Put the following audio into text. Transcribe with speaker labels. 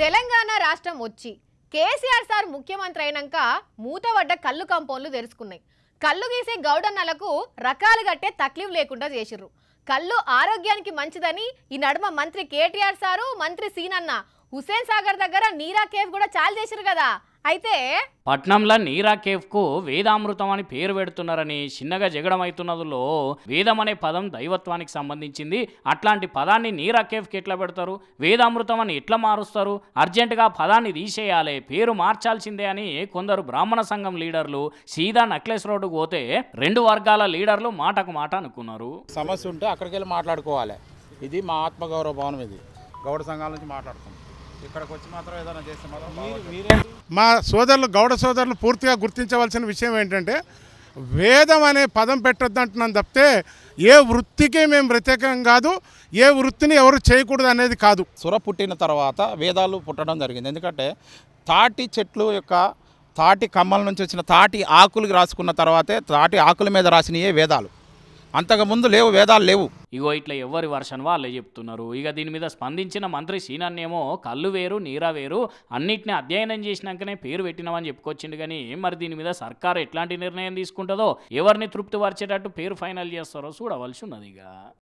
Speaker 1: తెలంగాణ రాష్ట్రం వచ్చి కేసీఆర్ సార్ ముఖ్యమంత్రి అయినాక మూతబడ్డ కళ్ళు కంపౌండ్లు తెరుచుకున్నాయి కళ్ళు గీసే గౌడన్నలకు రకాలు గట్టే తక్లీఫ్ లేకుండా చేసిర్రు కళ్ళు ఆరోగ్యానికి మంచిదని ఈ నడుమ మంత్రి కేటీఆర్ సారు మంత్రి సీనన్న హుసేన్ సాగర్ దగ్గర నీరా కేఫ్ కూడా చాలు చేసిరు కదా అయితే
Speaker 2: పట్నంలో నీరా కేఫ్ కు వేదామృతం అని పేరు పెడుతున్నారని చిన్నగా జగడం అవుతున్నదిలో వేదం అనే పదం దైవత్వానికి సంబంధించింది అట్లాంటి పదాన్ని నీరా కేఫ్కి ఎట్లా పెడతారు వేదామృతం అని ఎట్లా మారుస్తారు అర్జెంటుగా పదాన్ని తీసేయాలి పేరు మార్చాల్సిందే అని కొందరు బ్రాహ్మణ సంఘం లీడర్లు సీదా నక్లెస్ రోడ్డుకు పోతే రెండు వర్గాల లీడర్లు మాటకు మాట అనుకున్నారు సమస్య ఉంటే అక్కడికి వెళ్ళి మాట్లాడుకోవాలి ఇది మా ఆత్మగౌరవ భవనం ఇది గౌడ సంఘాల నుంచి మాట్లాడుతున్నాం
Speaker 3: మా సోదరులు గౌడ సోదరులు పూర్తిగా గుర్తించవలసిన విషయం ఏంటంటే వేదం అనే పదం పెట్టొద్దంటున్నాను తప్పితే ఏ
Speaker 4: వృత్తికి మేము ప్రత్యేకం కాదు ఏ వృత్తిని ఎవరు చేయకూడదు అనేది కాదు సుర పుట్టిన తర్వాత వేదాలు పుట్టడం జరిగింది ఎందుకంటే తాటి చెట్లు యొక్క తాటి కమ్మల నుంచి వచ్చిన తాటి ఆకులు రాసుకున్న తర్వాతే తాటి ఆకుల మీద రాసినయే వేదాలు అంతకుముందు లేవు వేదాలు లేవు
Speaker 2: ఇగో ఇట్లా ఎవరి వర్షన్ వాళ్ళే చెప్తున్నారు ఇక దీని మీద స్పందించిన మంత్రి సీనన్నేమో కళ్ళు వేరు నీరా వేరు అన్నిటిని అధ్యయనం చేసినాకనే పేరు పెట్టినామని చెప్పుకొచ్చిండు కానీ మరి దీని మీద సర్కారు ఎట్లాంటి నిర్ణయం తీసుకుంటుందో ఎవరిని తృప్తిపరిచేటట్టు పేరు ఫైనల్ చేస్తారో చూడవలసి ఉన్నది ఇక